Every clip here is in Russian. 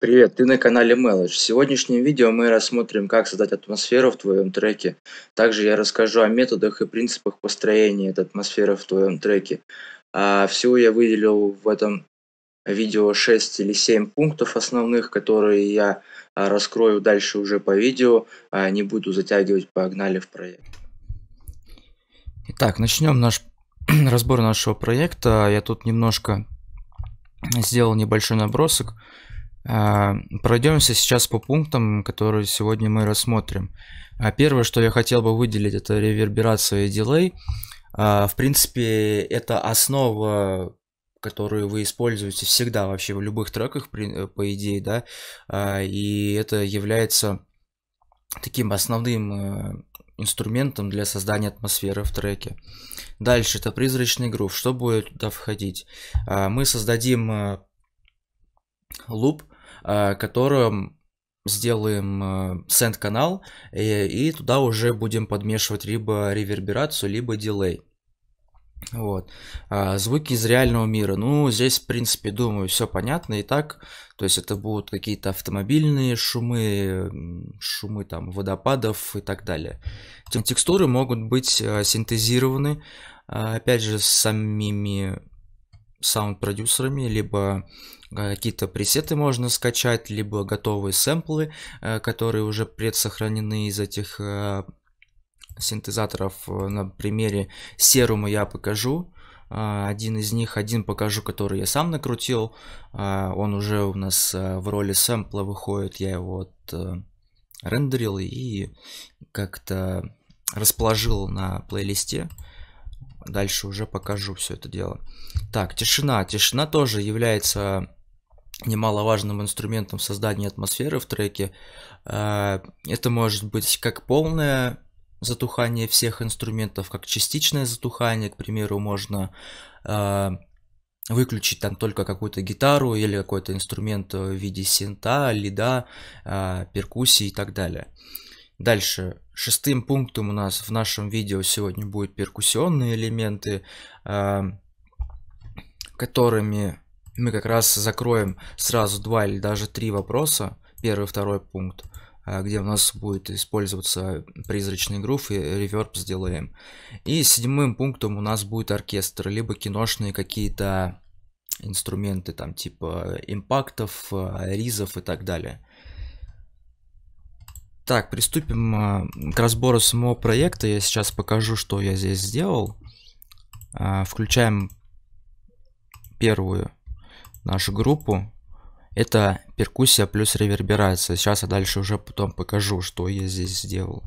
Привет, ты на канале Мелодж. В сегодняшнем видео мы рассмотрим, как создать атмосферу в твоем треке. Также я расскажу о методах и принципах построения этой атмосферы в твоем треке. А всего я выделил в этом видео 6 или 7 пунктов основных, которые я а, раскрою дальше уже по видео. А не буду затягивать, погнали в проект. Итак, начнем наш разбор нашего проекта. Я тут немножко сделал небольшой набросок. А, пройдемся сейчас по пунктам, которые сегодня мы рассмотрим. А, первое, что я хотел бы выделить, это реверберация и дилей. А, в принципе, это основа, которую вы используете всегда вообще в любых треках, э, по идее, да, и это является таким основным э, инструментом для создания атмосферы в треке. Дальше это призрачный грув. Что будет туда входить? Мы создадим э, луп, Э, которым сделаем э, сенд-канал, и, э, и туда уже будем подмешивать либо реверберацию, либо дилей. Вот. А, звуки из реального мира. Ну, здесь, в принципе, думаю, все понятно и так. То есть это будут какие-то автомобильные шумы, шумы там водопадов и так далее. Текстуры могут быть синтезированы, опять же, самими саунд-продюсерами, либо Э, какие-то пресеты можно скачать, либо готовые сэмплы, э, которые уже предсохранены из этих э, синтезаторов. На примере серума я покажу. Один из них, один покажу, который я сам накрутил. Он уже у нас в роли сэмпла выходит. Я его вот рендерил и как-то расположил на плейлисте. Дальше уже покажу все это дело. Так, тишина. Тишина тоже является немаловажным инструментом создания атмосферы в треке. Э, это может быть как полное затухание всех инструментов, как частичное затухание, к примеру, можно э, выключить там только какую-то гитару или какой-то инструмент в виде синта, лида, э, перкуссии и так далее. Дальше, шестым пунктом у нас в нашем видео сегодня будут перкуссионные элементы, которыми мы как раз закроем сразу два или даже три вопроса, первый и второй пункт, э, где у нас будет использоваться призрачный грув и реверб сделаем. И седьмым пунктом у нас будет оркестр, либо киношные какие-то инструменты, там типа импактов, э, ризов и так далее. Так, приступим э, к разбору самого проекта. Я сейчас покажу, что я здесь сделал. Включаем первую нашу группу. Это перкуссия плюс реверберация. Сейчас я дальше уже потом покажу, что я здесь сделал.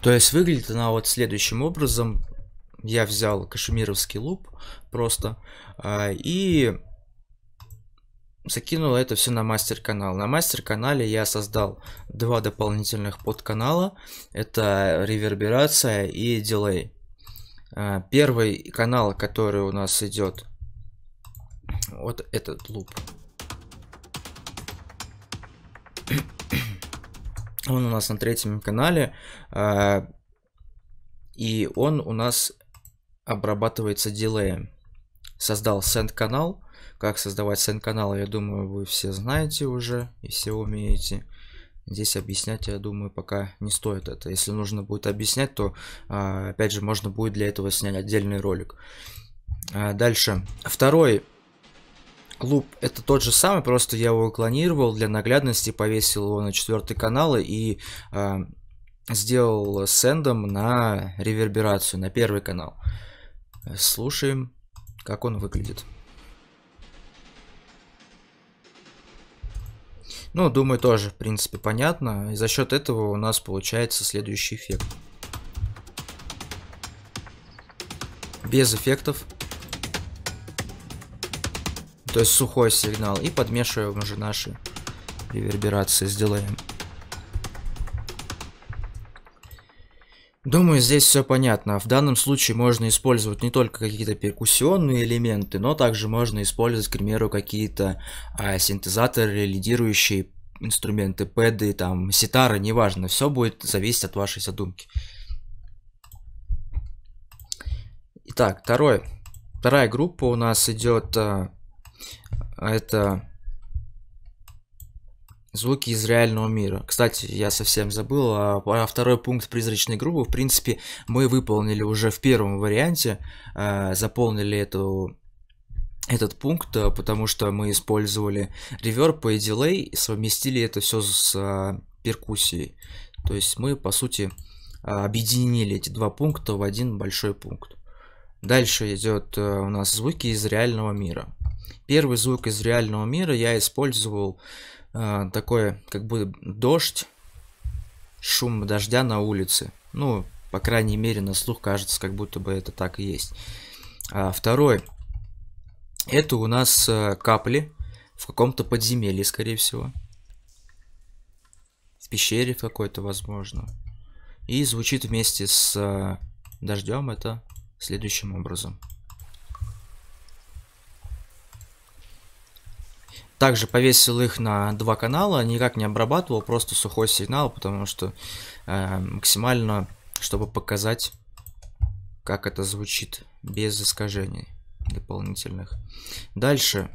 То есть выглядит она вот следующим образом. Я взял кашемировский луп просто а, и закинул это все на мастер-канал. На мастер-канале я создал два дополнительных подканала. Это реверберация и дилей. А, первый канал, который у нас идет, вот этот луп. Он у нас на третьем канале, а, и он у нас обрабатывается дилеем. Создал send канал, как создавать сайт-канал, я думаю, вы все знаете уже и все умеете. Здесь объяснять, я думаю, пока не стоит это. Если нужно будет объяснять, то, а, опять же, можно будет для этого снять отдельный ролик. А, дальше. Второй клуб это тот же самый, просто я его клонировал для наглядности, повесил его на четвертый канал и а, сделал сендом на реверберацию, на первый канал. Слушаем, как он выглядит. Ну, думаю, тоже, в принципе, понятно. И за счет этого у нас получается следующий эффект. Без эффектов. То есть сухой сигнал. И подмешиваем уже наши реверберации. Сделаем. Думаю, здесь все понятно. В данном случае можно использовать не только какие-то перкуссионные элементы, но также можно использовать, к примеру, какие-то а, синтезаторы, лидирующие инструменты, пэды, там, ситары, неважно. Все будет зависеть от вашей задумки. Итак, второй, вторая группа у нас идет. А, это Звуки из реального мира. Кстати, я совсем забыл, а, а второй пункт призрачной группы, в принципе, мы выполнили уже в первом варианте, э, заполнили эту этот пункт, а, потому что мы использовали реверб и дилей и совместили это все с а, перкуссией. То есть мы, по сути, объединили эти два пункта в один большой пункт. Дальше идет а, у нас звуки из реального мира. Первый звук из реального мира я использовал э, такое, как бы дождь, шум дождя на улице. Ну, по крайней мере, на слух кажется, как будто бы это так и есть. А, второе. Это у нас э, капли в каком-то подземелье, скорее всего. В пещере какой-то, возможно. И звучит вместе с э, дождем это следующим образом. также повесил их на два канала, никак не обрабатывал, просто сухой сигнал, потому что э, максимально, чтобы показать, как это звучит, без искажений дополнительных. Дальше.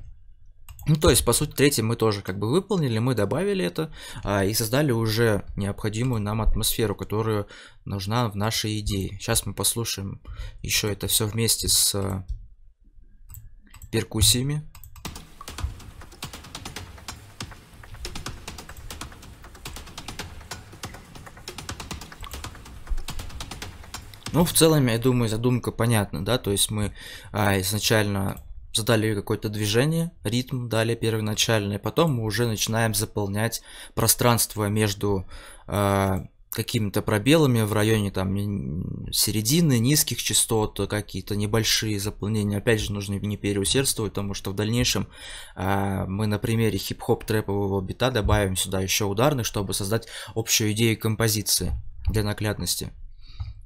Ну, то есть, по сути, третий мы тоже как бы выполнили, мы добавили это а, и создали уже необходимую нам атмосферу, которая нужна в нашей идее. Сейчас мы послушаем еще это все вместе с а, перкуссиями. Ну, в целом, я думаю, задумка понятна, да, то есть мы а, изначально задали какое-то движение, ритм дали первоначальный, потом мы уже начинаем заполнять пространство между а, какими-то пробелами в районе там середины, низких частот, какие-то небольшие заполнения. Опять же, нужно не переусердствовать, потому что в дальнейшем э, мы на примере хип-хоп трэпового бита добавим сюда еще ударных, чтобы создать общую идею композиции для наглядности.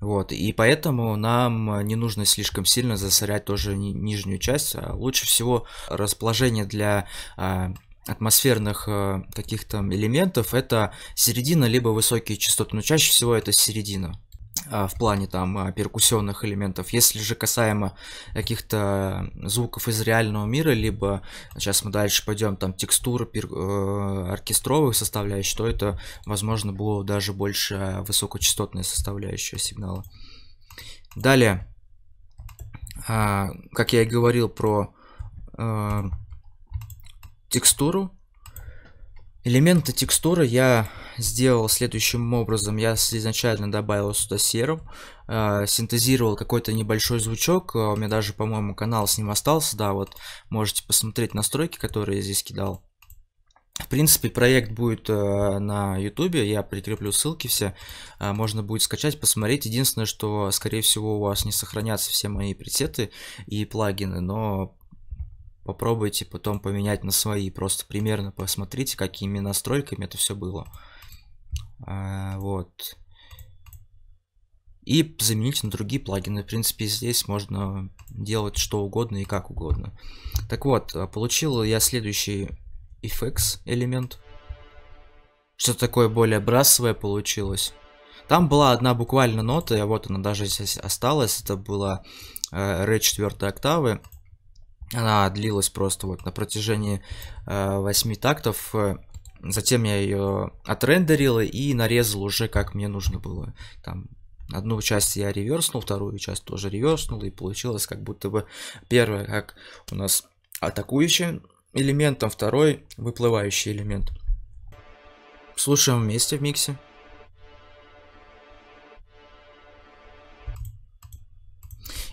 Вот, и поэтому нам э, не нужно слишком сильно засорять тоже ни нижнюю часть. А лучше всего расположение для а, атмосферных а, каких-то элементов это середина, либо высокие частоты, но чаще всего это середина. А, в плане там а, перкуссионных элементов. Если же касаемо каких-то звуков из реального мира, либо сейчас мы дальше пойдем там текстуры пер... Э, оркестровых составляющих, то это, возможно, было даже больше а, высокочастотная составляющая сигнала. Далее, как я и говорил про э, текстуру, элементы текстуры я сделал следующим образом. Я изначально добавил сюда серым, э, синтезировал какой-то небольшой звучок. Э, у меня даже, по-моему, канал с ним остался. Да, вот можете посмотреть настройки, которые я здесь кидал. В принципе, проект будет э, на ютубе я прикреплю ссылки все, э, можно будет скачать, посмотреть. Единственное, что, скорее всего, у вас не сохранятся все мои пресеты и плагины, но попробуйте потом поменять на свои, просто примерно посмотрите, какими настройками это все было. А, вот. И заменить на другие плагины. В принципе, здесь можно делать что угодно и как угодно. Так вот, а, получил я следующий FX элемент. что такое более брасовое получилось. Там была одна буквально нота, и а вот она даже здесь осталась. Это была э, ре 4 октавы. Она длилась просто вот на протяжении э, 8 тактов. Э, Затем я ее отрендерил и нарезал уже как мне нужно было. Там одну часть я реверснул, вторую часть тоже реверснул, и получилось как будто бы первое, как у нас атакующий элементом второй выплывающий элемент. Слушаем вместе в миксе.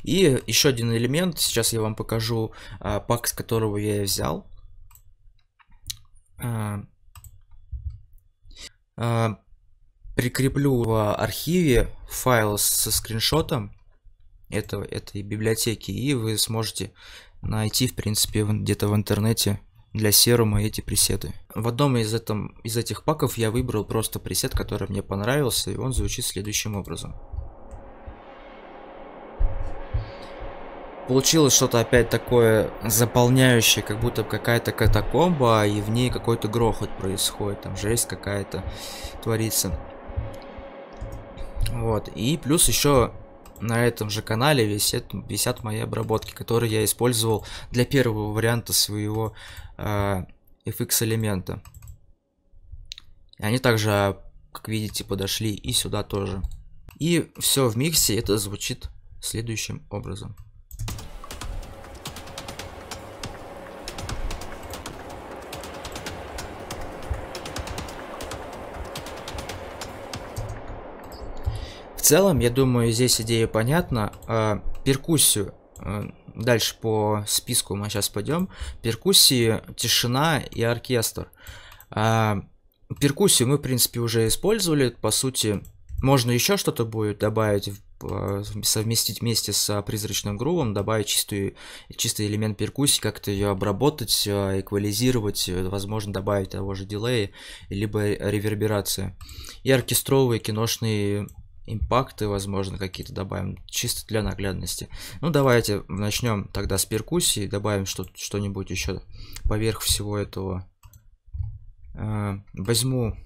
И еще один элемент, сейчас я вам покажу а, пак, с которого я взял. А, а, прикреплю в архиве файл со скриншотом этого, этой библиотеки, и вы сможете найти, в принципе, где-то в интернете для серума эти пресеты. В одном из, этом, из этих паков я выбрал просто пресет, который мне понравился, и он звучит следующим образом. получилось что-то опять такое заполняющее, как будто какая-то катакомба, и в ней какой-то грохот происходит, там жесть какая-то творится. Вот, и плюс еще на этом же канале висят, висят мои обработки, которые я использовал для первого варианта своего э, а, FX элемента. И они также, а, как видите, подошли и сюда тоже. И все в миксе это звучит следующим образом. целом, я думаю, здесь идея понятна. А, перкуссию. А, дальше по списку мы сейчас пойдем. Перкуссии, тишина и оркестр. Э, перкуссию мы, в принципе, уже использовали. По сути, можно еще что-то будет добавить, совместить вместе с призрачным грувом, добавить чистую, чистый элемент перкуссии, как-то ее обработать, эквализировать, э, возможно, добавить того же дилея, либо реверберации. И оркестровые киношные импакты, возможно, какие-то добавим, чисто для наглядности. Ну, давайте начнем тогда с перкуссии, добавим что-нибудь что еще поверх всего этого. Э, возьму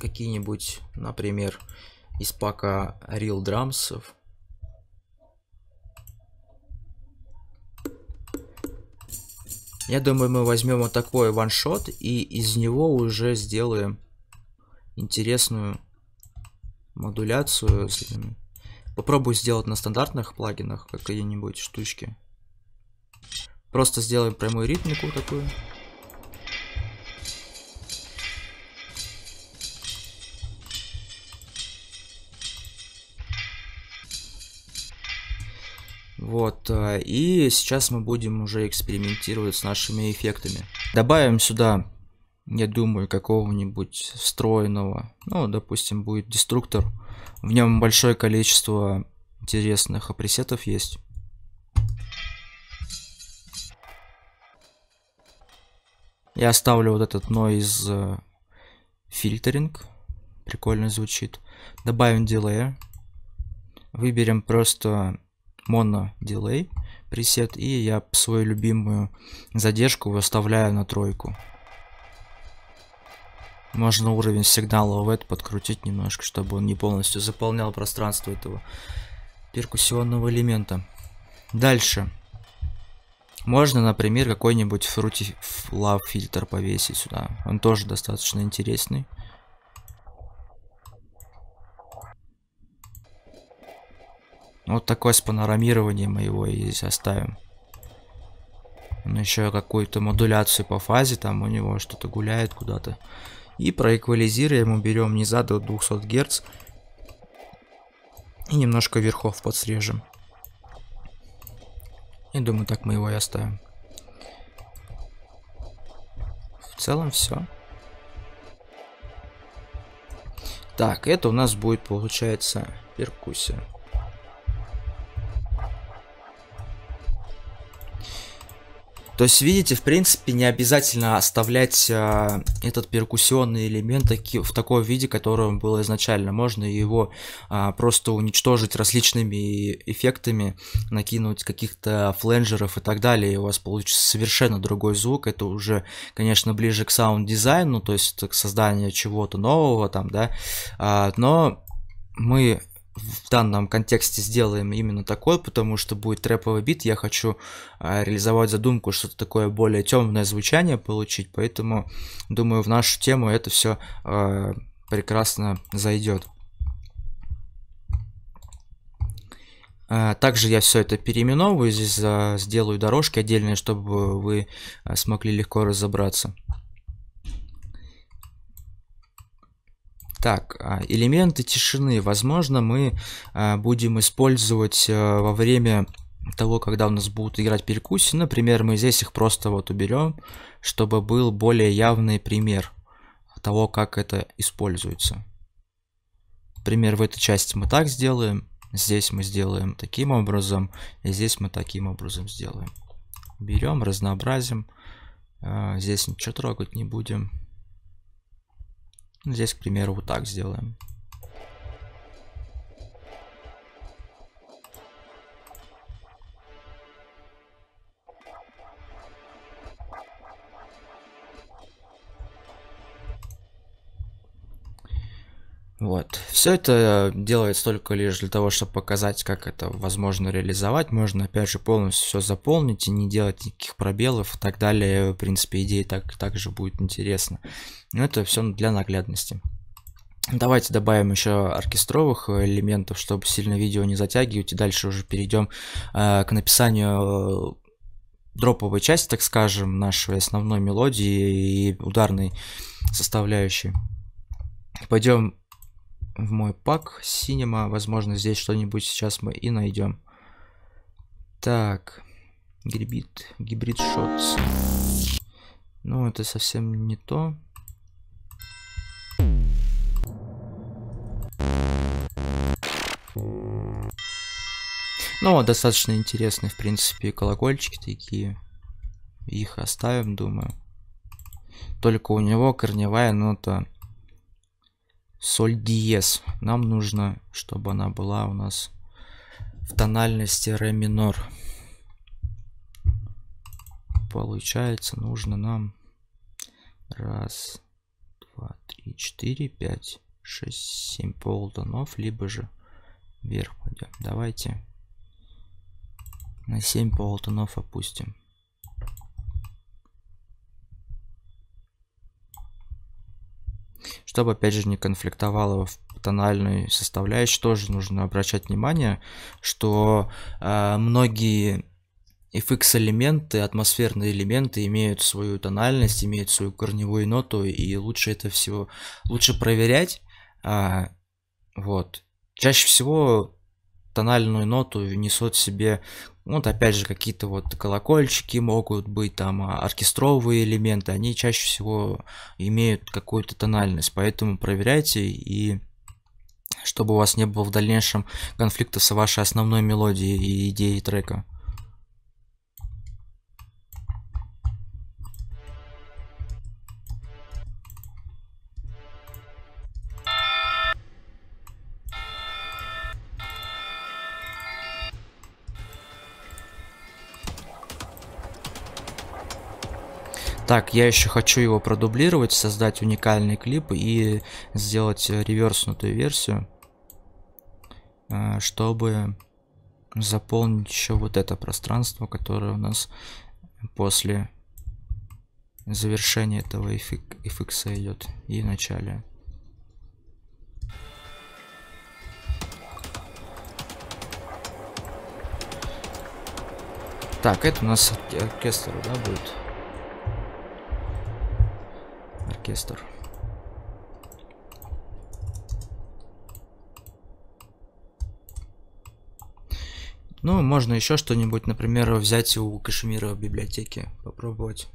какие-нибудь, например, из пака Real Drums. Я думаю, мы возьмем вот такой ваншот и из него уже сделаем интересную модуляцию. Попробую сделать на стандартных плагинах какие-нибудь штучки. Просто сделаем прямую ритмику такую. Вот, э, и сейчас мы будем уже экспериментировать с нашими эффектами. Добавим сюда я думаю, какого-нибудь встроенного. Ну, допустим, будет деструктор. В нем большое количество интересных апресетов есть. Я оставлю вот этот noise э, фильтринг. Прикольно звучит. Добавим дилея. Выберем просто mono дилей пресет. И я свою любимую задержку выставляю на тройку. Можно уровень сигнала ОВЭД подкрутить немножко, чтобы он не полностью заполнял пространство этого перкуссионного элемента. Дальше. Можно, например, какой-нибудь фрути лав фильтр повесить сюда. Он тоже достаточно интересный. Вот такое с панорамированием мы его и здесь оставим. Он еще какую-то модуляцию по фазе, там у него что-то гуляет куда-то и проэквализируем, уберем низа до 200 Гц и немножко верхов подсрежем. И думаю, так мы его и оставим. В целом все. Так, это у нас будет, получается, перкуссия. То есть, видите, в принципе, не обязательно оставлять э, этот перкуссионный элемент таки, в таком виде, который он был изначально. Можно его э, просто уничтожить различными эффектами, накинуть каких-то фленджеров и так далее, и у вас получится совершенно другой звук. Это уже, конечно, ближе к саунд-дизайну, то есть к созданию чего-то нового там, да. Э, но мы в данном контексте сделаем именно такой, потому что будет трэповый бит, я хочу э, реализовать задумку, что-то такое более темное звучание получить, поэтому думаю, в нашу тему это все э, а, прекрасно зайдет. А, также я все это переименовываю, здесь сделаю дорожки отдельные, чтобы вы смогли легко разобраться. Так, а, элементы тишины. Возможно, мы а, будем использовать э, во время того, когда у нас будут играть перекуси. Например, мы здесь их просто вот уберем, чтобы был более явный пример того, как это используется. Например, в этой части мы так сделаем, здесь мы сделаем таким образом, и здесь мы таким образом сделаем. Берем, разнообразим. А, здесь ничего трогать не будем. Здесь, к примеру, вот так сделаем. Вот. Все это делается только лишь для того, чтобы показать, как это возможно реализовать. Можно, опять же, полностью все заполнить и не делать никаких пробелов и так далее. В принципе, идея так, так же будет интересна. Но это все для наглядности. Давайте добавим еще оркестровых элементов, чтобы сильно видео не затягивать. И дальше уже перейдем э, к написанию э, дроповой части, так скажем, нашей основной мелодии и ударной составляющей. Пойдем в мой пак Cinema. Возможно, здесь что-нибудь сейчас мы и найдем. Так. Гибрид. Гибрид шотс. Ну, это совсем не то. Ну, достаточно интересные, в принципе, колокольчики такие. Их оставим, думаю. Только у него корневая нота соль диез. Нам нужно, чтобы она была у нас в тональности ре минор. Получается, нужно нам раз, два, три, четыре, пять, шесть, семь полутонов, либо же вверх пойдем. Давайте на семь полутонов опустим. Чтобы, опять же, не конфликтовало в тональной составляющей, тоже нужно обращать внимание, что э, многие FX-элементы, атмосферные элементы имеют свою тональность, имеют свою корневую ноту, и лучше это всего, лучше проверять. А, вот. Чаще всего тональную ноту несут в себе ну, вот опять же, какие-то вот колокольчики могут быть, там а, оркестровые элементы, они чаще всего имеют какую-то тональность, поэтому проверяйте и чтобы у вас не было в дальнейшем конфликта с вашей основной мелодией и идеей трека. Так, я еще хочу его продублировать, создать уникальный клип и сделать реверснутую версию, э, чтобы заполнить еще вот это пространство, которое у нас после завершения этого FX идет и в начале. Так, это у нас оркестр, да, будет? оркестр. Ну, можно еще что-нибудь, например, взять у Кашемира библиотеки, попробовать.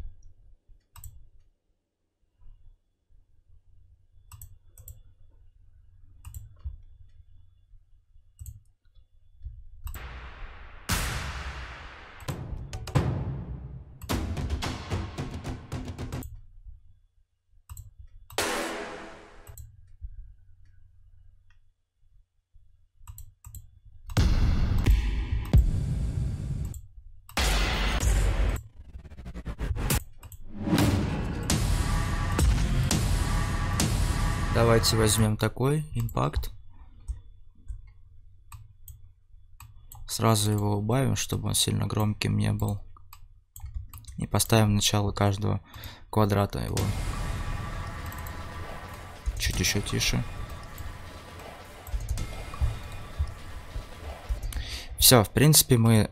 Давайте возьмем такой импакт. Сразу его убавим, чтобы он сильно громким не был. И поставим начало каждого квадрата его. Чуть еще тише. Все, в принципе, мы,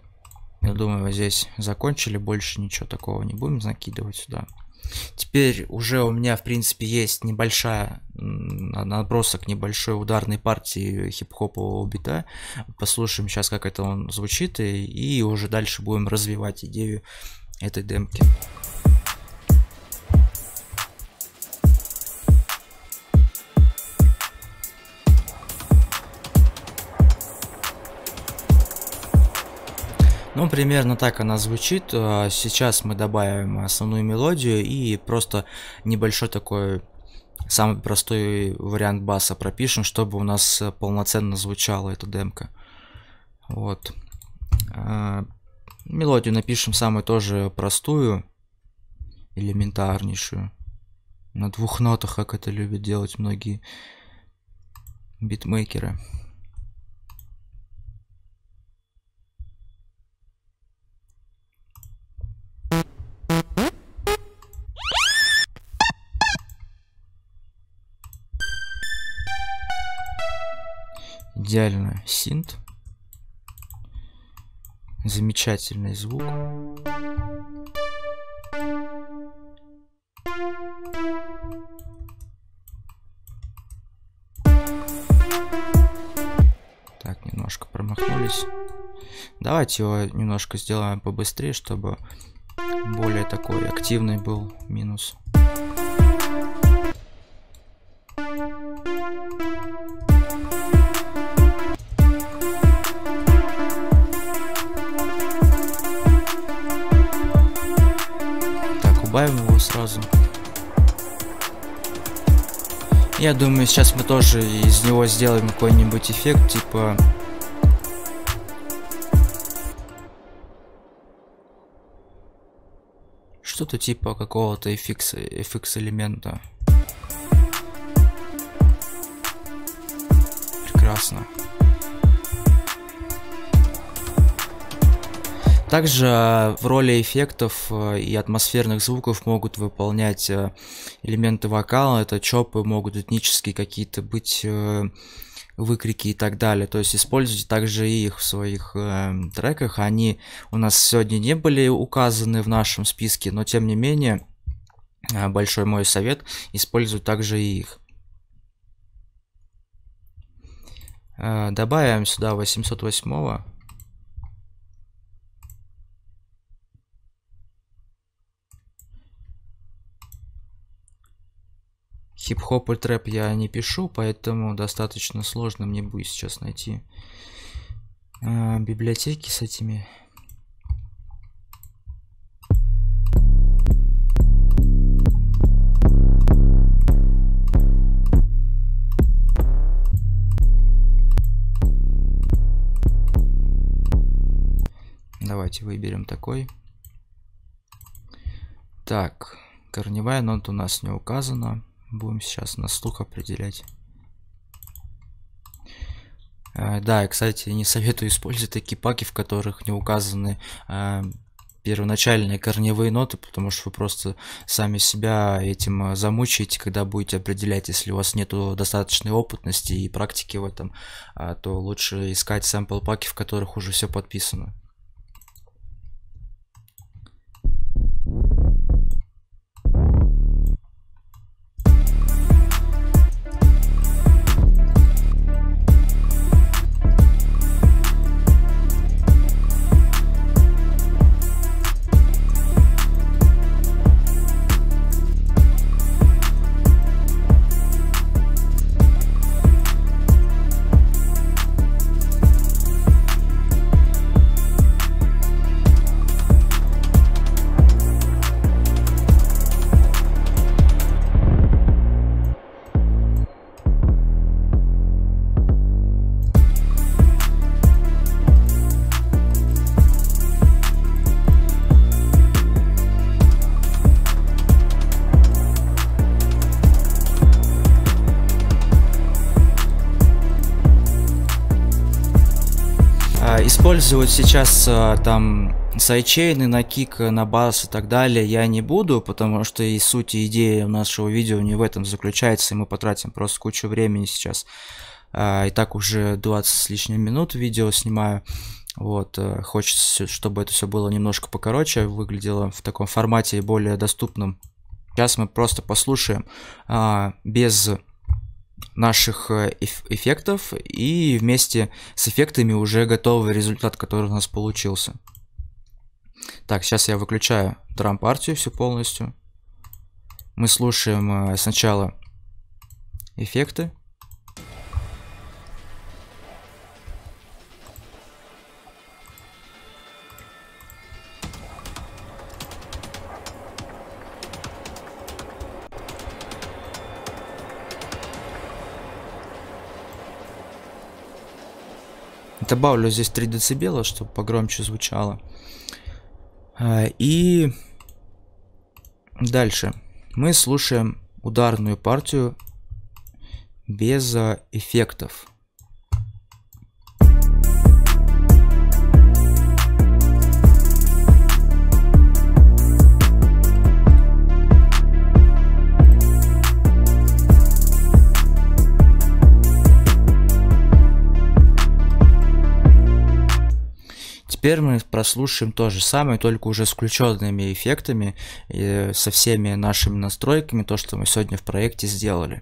я думаю, здесь закончили. Больше ничего такого не будем закидывать сюда. Теперь уже у меня, в принципе, есть небольшая набросок небольшой ударной партии хип-хопового бита. Послушаем сейчас, как это он звучит, и, и уже дальше будем развивать идею этой демки. Ну, примерно так она звучит. А, сейчас мы добавим основную мелодию и просто небольшой такой самый простой вариант баса пропишем, чтобы у нас э, полноценно звучала эта демка. Вот. А, мелодию напишем самую тоже простую, элементарнейшую. На двух нотах, как это любят делать многие битмейкеры. идеально синт. Замечательный звук. Так, немножко промахнулись. Давайте его немножко сделаем побыстрее, чтобы более такой активный был минус. Я думаю, сейчас мы тоже из него сделаем какой-нибудь эффект, типа... Что-то типа какого-то FX, FX элемента. Прекрасно. Также э, в роли эффектов э, и атмосферных звуков могут выполнять э, элементы вокала, это чопы, могут этнические какие-то быть выкрики и так далее. То есть используйте также и их в своих э, треках. Они у нас сегодня не были указаны в нашем списке, но тем не менее, большой мой совет, используй также и их. Добавим сюда 808. -го. Хип-хоп и трэп я не пишу, поэтому достаточно сложно мне будет сейчас найти э, библиотеки с этими. Давайте выберем такой. Так, корневая нота у нас не указана. Будем сейчас на стук определять. Э, да, кстати, не советую использовать такие паки, в которых не указаны э, первоначальные корневые ноты, потому что вы просто сами себя этим э, замучаете, когда будете определять, если у вас нет достаточной опытности и практики в этом, то лучше искать сэмпл-паки, в которых уже все подписано. использовать сейчас э, там сайчейны на кик, на бас и так далее я не буду, потому что и суть, и идея нашего видео не в этом заключается, и мы потратим просто кучу времени сейчас. Э, и так уже 20 с лишним минут видео снимаю. Вот, э, хочется, чтобы это все было немножко покороче, выглядело в таком формате более доступном. Сейчас мы просто послушаем а, без наших э, эффектов и вместе с эффектами уже готовый результат, который у нас получился. Так, сейчас я выключаю трампартию партию всю полностью. Мы слушаем э, сначала эффекты. Добавлю здесь 3 децибела, чтобы погромче звучало. Э, и дальше. Мы слушаем ударную партию без э, эффектов. Теперь мы прослушаем то же самое, только уже с включенными эффектами, и э, со всеми нашими настройками, то, что мы сегодня в проекте сделали.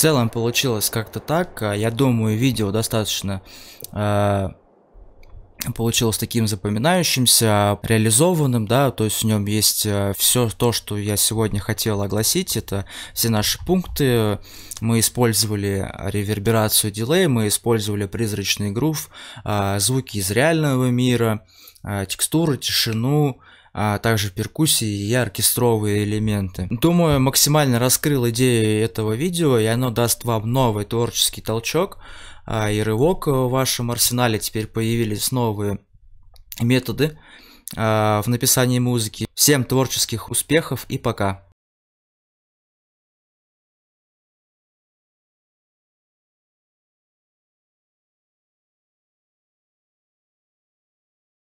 целом получилось как-то так. Э, я думаю, видео достаточно э, получилось таким запоминающимся, реализованным, да, то есть в нем есть э, все то, что я сегодня хотел огласить, это все наши пункты, мы использовали реверберацию дилей, мы использовали призрачный грув, э, звуки из реального мира, текстуры, тишину, а также перкуссии и оркестровые элементы. Думаю, максимально раскрыл идею этого видео, и оно даст вам новый творческий толчок а, и рывок. В вашем арсенале теперь появились новые методы а, в написании музыки. Всем творческих успехов и пока!